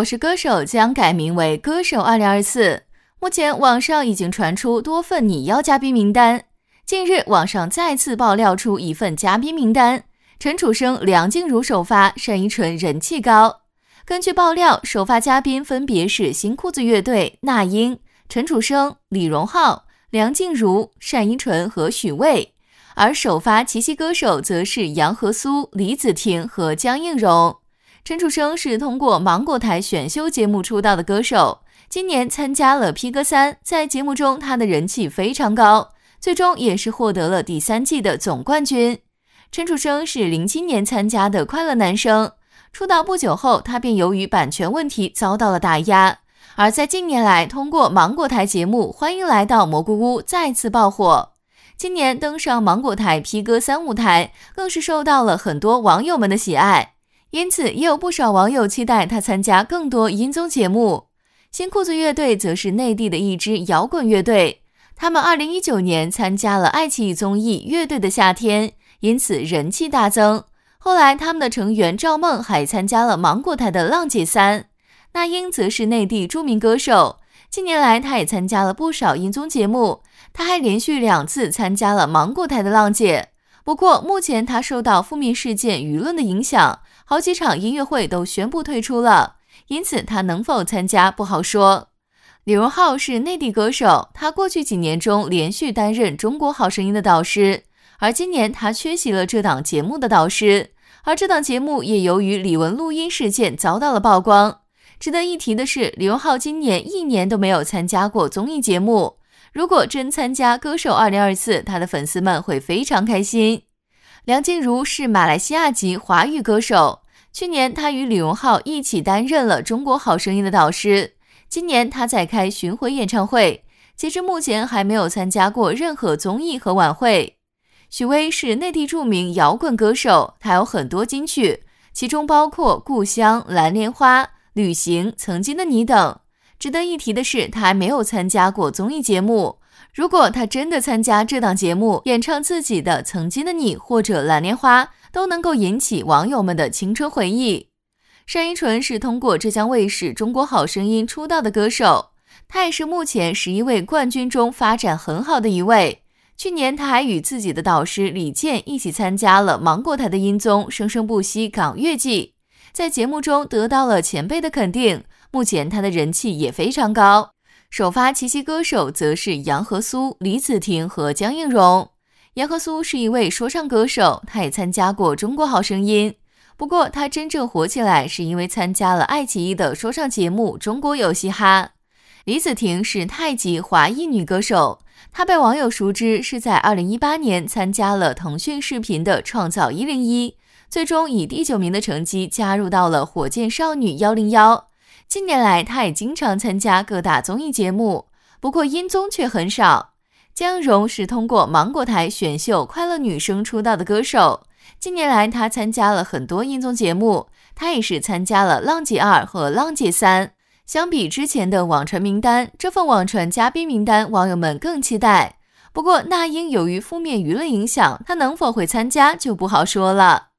我是歌手将改名为歌手二零二四。目前网上已经传出多份拟邀嘉宾名单。近日，网上再次爆料出一份嘉宾名单，陈楚生、梁静茹首发，单依纯人气高。根据爆料，首发嘉宾分别是新裤子乐队、那英、陈楚生、李荣浩、梁静茹、单依纯和许巍，而首发奇袭歌手则是杨和苏、李子婷和江映蓉。陈楚生是通过芒果台选秀节目出道的歌手，今年参加了《披哥三》，在节目中他的人气非常高，最终也是获得了第三季的总冠军。陈楚生是零七年参加的《快乐男声》，出道不久后，他便由于版权问题遭到了打压，而在近年来通过芒果台节目《欢迎来到蘑菇屋》再次爆火，今年登上芒果台《披哥三》舞台，更是受到了很多网友们的喜爱。因此，也有不少网友期待他参加更多音综节目。新裤子乐队则是内地的一支摇滚乐队，他们2019年参加了爱奇艺综艺《乐队的夏天》，因此人气大增。后来，他们的成员赵梦还参加了芒果台的《浪姐三》。那英则是内地著名歌手，近年来他也参加了不少音综节目，他还连续两次参加了芒果台的《浪姐》，不过目前他受到负面事件舆论的影响。好几场音乐会都宣布退出了，因此他能否参加不好说。李荣浩是内地歌手，他过去几年中连续担任《中国好声音》的导师，而今年他缺席了这档节目的导师。而这档节目也由于李玟录音事件遭到了曝光。值得一提的是，李荣浩今年一年都没有参加过综艺节目。如果真参加《歌手2024》，他的粉丝们会非常开心。梁静茹是马来西亚籍华语歌手。去年，她与李荣浩一起担任了《中国好声音》的导师。今年，她在开巡回演唱会。截至目前，还没有参加过任何综艺和晚会。许巍是内地著名摇滚歌手，他有很多金曲，其中包括《故乡》《蓝莲花》《旅行》《曾经的你》等。值得一提的是，他还没有参加过综艺节目。如果他真的参加这档节目，演唱自己的曾经的你或者《蓝莲花》，都能够引起网友们的青春回忆。单依纯是通过浙江卫视《中国好声音》出道的歌手，她也是目前十一位冠军中发展很好的一位。去年，她还与自己的导师李健一起参加了芒果台的《音综》《生生不息港乐季》，在节目中得到了前辈的肯定。目前，她的人气也非常高。首发奇袭歌手则是杨和苏、李子婷和江映蓉。杨和苏是一位说唱歌手，他也参加过《中国好声音》，不过他真正火起来是因为参加了爱奇艺的说唱节目《中国有嘻哈》。李子婷是太极华裔女歌手，她被网友熟知是在2018年参加了腾讯视频的《创造一零一》，最终以第九名的成绩加入到了火箭少女幺零幺。近年来，他也经常参加各大综艺节目，不过音综却很少。江荣是通过芒果台选秀《快乐女声》出道的歌手，近年来她参加了很多音综节目，她也是参加了《浪姐二》和《浪姐三》。相比之前的网传名单，这份网传嘉宾名单网友们更期待。不过，那英由于负面舆论影响，她能否会参加就不好说了。